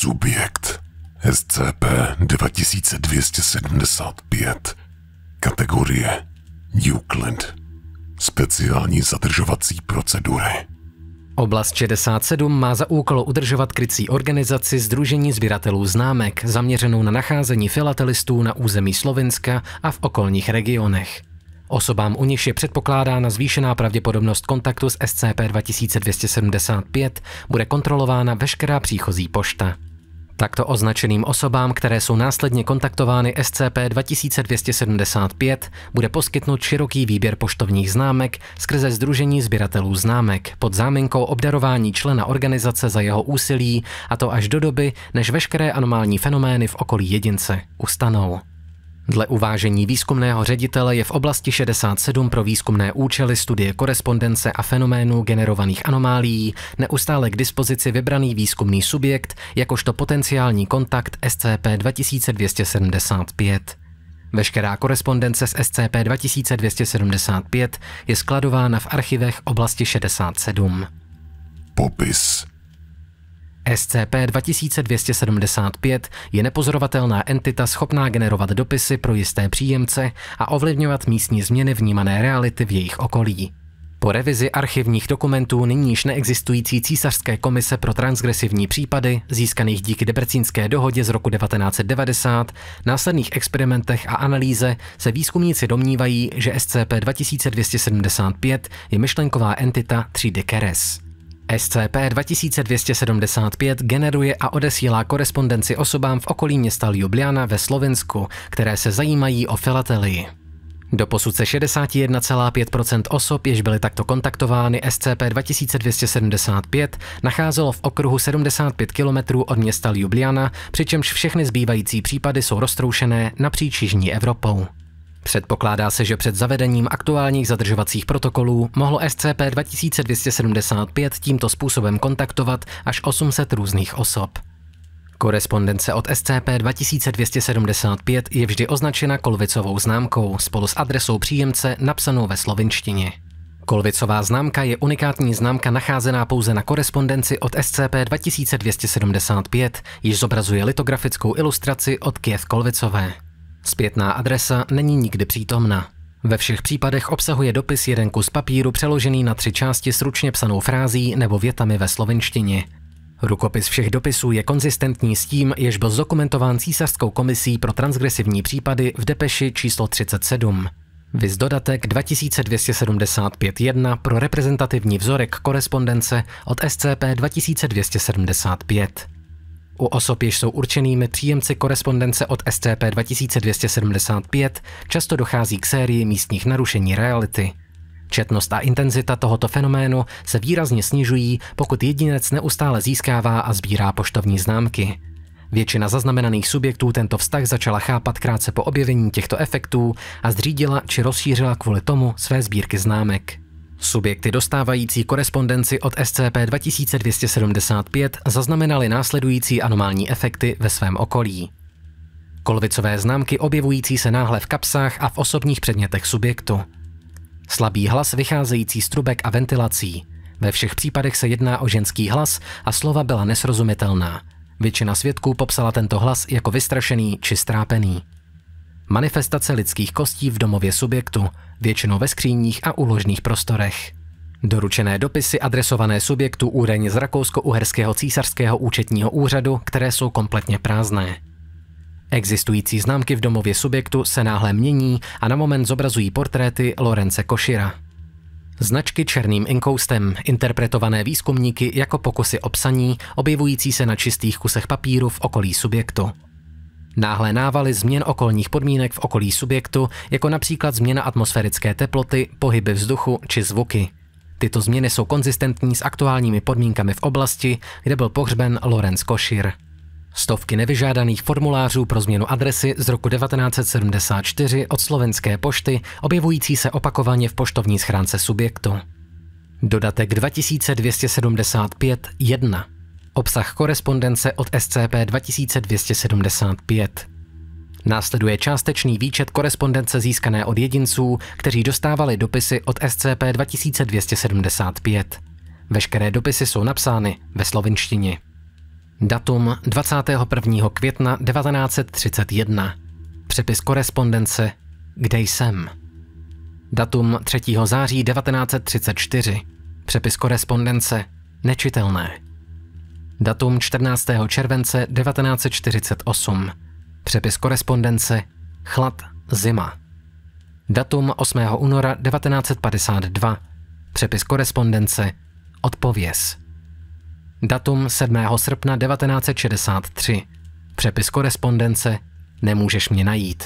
Subjekt SCP-2275 Kategorie Euclid Speciální zadržovací procedury Oblast 67 má za úkol udržovat krycí organizaci Združení sběratelů známek, zaměřenou na nacházení filatelistů na území Slovenska a v okolních regionech. Osobám u nich je předpokládána zvýšená pravděpodobnost kontaktu s SCP-2275 bude kontrolována veškerá příchozí pošta. Takto označeným osobám, které jsou následně kontaktovány SCP-2275, bude poskytnut široký výběr poštovních známek skrze Združení sběratelů známek pod záminkou obdarování člena organizace za jeho úsilí, a to až do doby, než veškeré anomální fenomény v okolí jedince ustanou. Dle uvážení výzkumného ředitele je v oblasti 67 pro výzkumné účely studie korespondence a fenoménů generovaných anomálií neustále k dispozici vybraný výzkumný subjekt jakožto potenciální kontakt SCP 2275. Veškerá korespondence s SCP 2275 je skladována v archivech oblasti 67. Popis SCP-2275 je nepozorovatelná entita schopná generovat dopisy pro jisté příjemce a ovlivňovat místní změny vnímané reality v jejich okolí. Po revizi archivních dokumentů nyní již neexistující císařské komise pro transgresivní případy, získaných díky Debrecínské dohodě z roku 1990, následných experimentech a analýze se výzkumníci domnívají, že SCP-2275 je myšlenková entita třídy Keres. SCP 2275 generuje a odesílá korespondenci osobám v okolí města Ljubljana ve Slovensku, které se zajímají o filatelii. Do se 61,5 osob, jež byly takto kontaktovány SCP-2275, nacházelo v okruhu 75 km od města Ljubljana, přičemž všechny zbývající případy jsou roztroušené napříč Jižní Evropou. Předpokládá se, že před zavedením aktuálních zadržovacích protokolů mohlo SCP-2275 tímto způsobem kontaktovat až 800 různých osob. Korespondence od SCP-2275 je vždy označena kolvicovou známkou spolu s adresou příjemce napsanou ve slovinštině. Kolvicová známka je unikátní známka nacházená pouze na korespondenci od SCP-2275, již zobrazuje litografickou ilustraci od Kiev Kolvicové. Zpětná adresa není nikdy přítomna. Ve všech případech obsahuje dopis jeden kus papíru přeložený na tři části s ručně psanou frází nebo větami ve slovenštině. Rukopis všech dopisů je konzistentní s tím, jež byl zdokumentován císařskou komisí pro transgresivní případy v depeši číslo 37. Viz dodatek 2275.1 pro reprezentativní vzorek korespondence od SCP 2275. U osob, jež jsou určenými příjemci korespondence od SCP 2275, často dochází k sérii místních narušení reality. Četnost a intenzita tohoto fenoménu se výrazně snižují, pokud jedinec neustále získává a sbírá poštovní známky. Většina zaznamenaných subjektů tento vztah začala chápat krátce po objevení těchto efektů a zřídila či rozšířila kvůli tomu své sbírky známek. Subjekty dostávající korespondenci od SCP 2275 zaznamenaly následující anomální efekty ve svém okolí. Kolvicové známky objevující se náhle v kapsách a v osobních předmětech subjektu. Slabý hlas vycházející z trubek a ventilací. Ve všech případech se jedná o ženský hlas a slova byla nesrozumitelná. Většina svědků popsala tento hlas jako vystrašený či strápený. Manifestace lidských kostí v domově subjektu – většinou ve skříních a uložných prostorech. Doručené dopisy adresované subjektu údajně z Rakousko-Uherského císařského účetního úřadu, které jsou kompletně prázdné. Existující známky v domově subjektu se náhle mění a na moment zobrazují portréty Lorence Košira. Značky černým inkoustem, interpretované výzkumníky jako pokusy o psaní, objevující se na čistých kusech papíru v okolí subjektu. Náhle návaly změn okolních podmínek v okolí subjektu, jako například změna atmosférické teploty, pohyby vzduchu či zvuky. Tyto změny jsou konzistentní s aktuálními podmínkami v oblasti, kde byl pohřben Lorenz Košir. Stovky nevyžádaných formulářů pro změnu adresy z roku 1974 od slovenské pošty, objevující se opakovaně v poštovní schránce subjektu. Dodatek 2275 1 Obsah korespondence od SCP 2275. Následuje částečný výčet korespondence získané od jedinců, kteří dostávali dopisy od SCP 2275. Veškeré dopisy jsou napsány ve slovinštině. Datum 21. května 1931. Přepis korespondence Kde jsem? Datum 3. září 1934. Přepis korespondence Nečitelné. Datum 14. července 1948. Přepis korespondence Chlad, zima. Datum 8. února 1952. Přepis korespondence Odpověz. Datum 7. srpna 1963. Přepis korespondence Nemůžeš mě najít.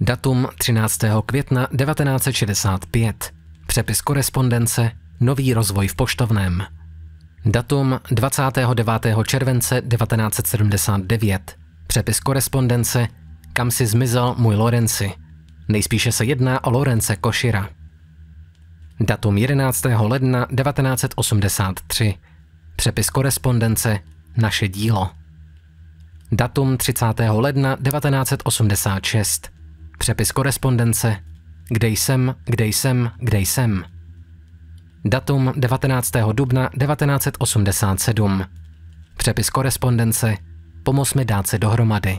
Datum 13. května 1965. Přepis korespondence Nový rozvoj v poštovném. Datum 29. července 1979. Přepis korespondence Kam si zmizel můj Lorenci? Nejspíše se jedná o Lorence Košira. Datum 11. ledna 1983. Přepis korespondence Naše dílo. Datum 30. ledna 1986. Přepis korespondence Kde jsem, kde jsem, kde jsem. Datum 19. dubna 1987. Přepis korespondence. Pomoz mi dát se dohromady.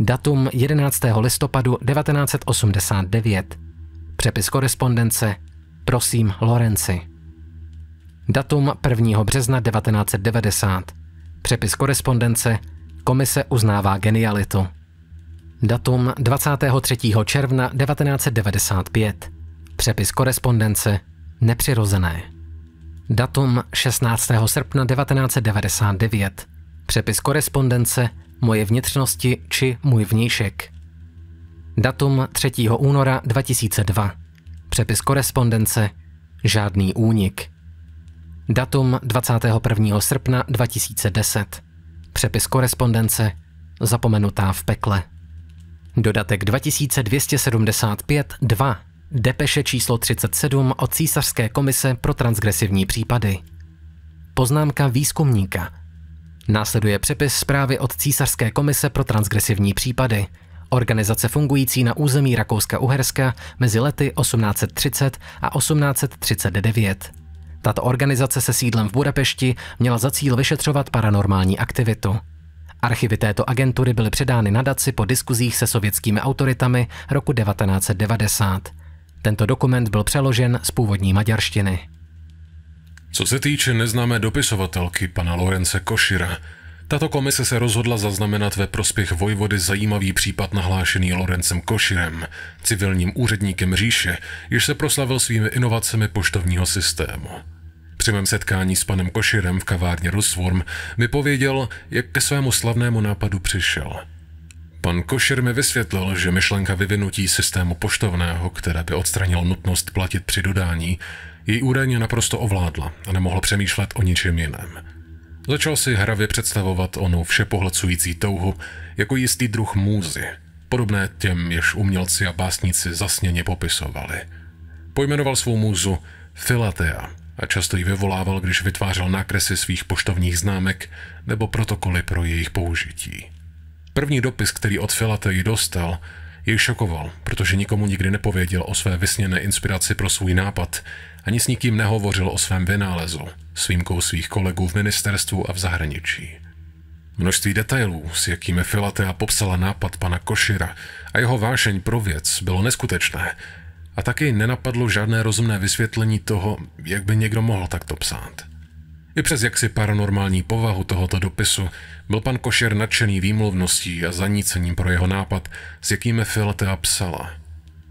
Datum 11. listopadu 1989. Přepis korespondence. Prosím, Lorenci. Datum 1. března 1990. Přepis korespondence. Komise uznává genialitu. Datum 23. června 1995. Přepis korespondence nepřirozené. Datum 16. srpna 1999. Přepis korespondence Moje vnitřnosti či Můj vnějšek. Datum 3. února 2002. Přepis korespondence Žádný únik. Datum 21. srpna 2010. Přepis korespondence Zapomenutá v pekle. Dodatek 2275 2 Depeše číslo 37 od Císařské komise pro transgresivní případy. Poznámka výzkumníka. Následuje přepis zprávy od Císařské komise pro transgresivní případy, organizace fungující na území Rakouska-Uherska mezi lety 1830 a 1839. Tato organizace se sídlem v Budapešti měla za cíl vyšetřovat paranormální aktivitu. Archivy této agentury byly předány nadaci po diskuzích se sovětskými autoritami roku 1990. Tento dokument byl přeložen z původní maďarštiny. Co se týče neznámé dopisovatelky pana Lorence Košira, tato komise se rozhodla zaznamenat ve prospěch Vojvody zajímavý případ nahlášený Lorencem Koširem, civilním úředníkem říše, jež se proslavil svými inovacemi poštovního systému. Při mém setkání s panem Koširem v kavárně Rusvorm mi pověděl, jak ke svému slavnému nápadu přišel – Pan Košer mi vysvětlil, že myšlenka vyvinutí systému poštovného, které by odstranilo nutnost platit při dodání, jej údajně naprosto ovládla a nemohl přemýšlet o ničem jiném. Začal si hravě představovat onu všepohlcující touhu jako jistý druh můzy, podobné těm, jež umělci a básníci zasněně popisovali. Pojmenoval svou můzu Filatea a často ji vyvolával, když vytvářel nákresy svých poštovních známek nebo protokoly pro jejich použití. První dopis, který od Filatei dostal, jej šokoval, protože nikomu nikdy nepověděl o své vysněné inspiraci pro svůj nápad, ani s nikým nehovořil o svém vynálezu, s výjimkou svých kolegů v ministerstvu a v zahraničí. Množství detailů, s jakými Filatea popsala nápad pana Košira a jeho vášeň pro věc, bylo neskutečné a taky nenapadlo žádné rozumné vysvětlení toho, jak by někdo mohl takto psát. I přes jaksi paranormální povahu tohoto dopisu byl pan Košer nadšený výmluvností a zanícením pro jeho nápad, s jakými Filatea psala.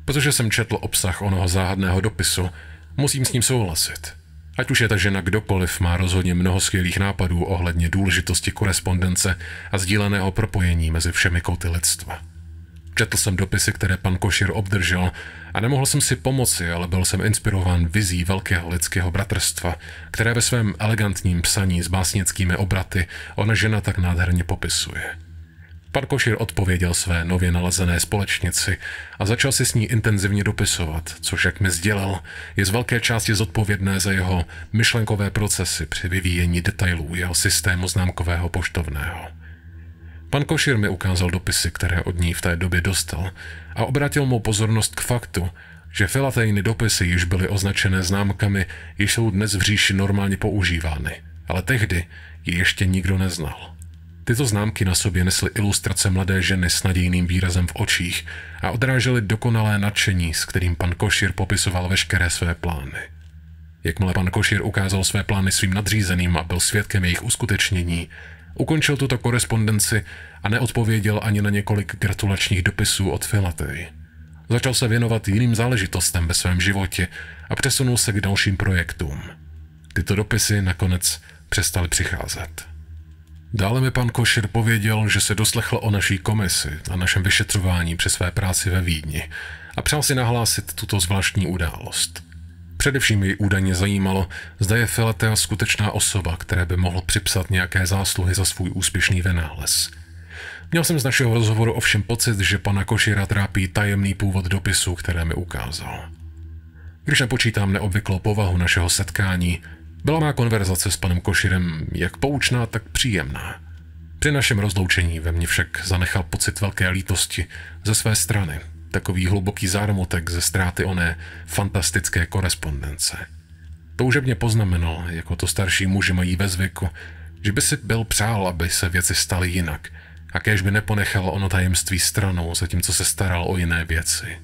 Protože jsem četl obsah onoho záhadného dopisu, musím s ním souhlasit. Ať už je ta žena kdokoliv, má rozhodně mnoho skvělých nápadů ohledně důležitosti korespondence a sdíleného propojení mezi všemi kouty lidstva. Četl jsem dopisy, které pan Košir obdržel a nemohl jsem si pomoci, ale byl jsem inspirován vizí velkého lidského bratrstva, které ve svém elegantním psaní s básnickými obraty ona žena tak nádherně popisuje. Pan Košir odpověděl své nově nalezené společnici a začal si s ní intenzivně dopisovat, což, jak mi sdělil, je z velké části zodpovědné za jeho myšlenkové procesy při vyvíjení detailů jeho systému známkového poštovného. Pan Košir mi ukázal dopisy, které od ní v té době dostal a obrátil mu pozornost k faktu, že filatejny dopisy již byly označené známkami, již jsou dnes v říši normálně používány, ale tehdy ji ještě nikdo neznal. Tyto známky na sobě nesly ilustrace mladé ženy s nadějným výrazem v očích a odrážely dokonalé nadšení, s kterým pan Košir popisoval veškeré své plány. Jakmile pan Košir ukázal své plány svým nadřízeným a byl svědkem jejich uskutečnění, Ukončil tuto korespondenci a neodpověděl ani na několik gratulačních dopisů od Filatevy. Začal se věnovat jiným záležitostem ve svém životě a přesunul se k dalším projektům. Tyto dopisy nakonec přestaly přicházet. Dále mi pan Košir pověděl, že se doslechl o naší komisi a našem vyšetřování při své práci ve Vídni a přál si nahlásit tuto zvláštní událost. Především jej údajně zajímalo, zda je Filatel skutečná osoba, které by mohl připsat nějaké zásluhy za svůj úspěšný vynález. Měl jsem z našeho rozhovoru ovšem pocit, že pana Košira trápí tajemný původ dopisu, které mi ukázal. Když nepočítám neobvyklou povahu našeho setkání, byla má konverzace s panem Koširem jak poučná, tak příjemná. Při našem rozloučení ve mně však zanechal pocit velké lítosti ze své strany – takový hluboký zármutek ze ztráty oné fantastické korespondence. Toužebně poznamenal, jako to starší muži mají ve zvyku, že by si byl přál, aby se věci staly jinak a kež by neponechal ono tajemství stranou, zatímco se staral o jiné věci.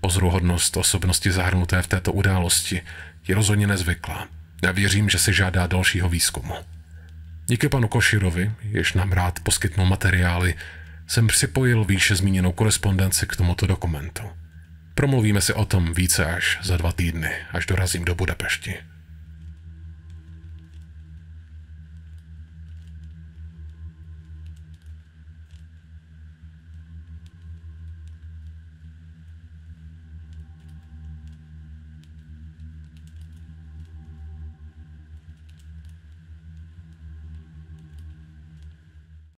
Pozruhodnost osobnosti zahrnuté v této události je rozhodně nezvyklá. Já věřím, že si žádá dalšího výzkumu. Díky panu Koširovi, jež nám rád poskytnul materiály, jsem připojil výše zmíněnou korespondenci k tomuto dokumentu. Promluvíme si o tom více až za dva týdny, až dorazím do Budapešti.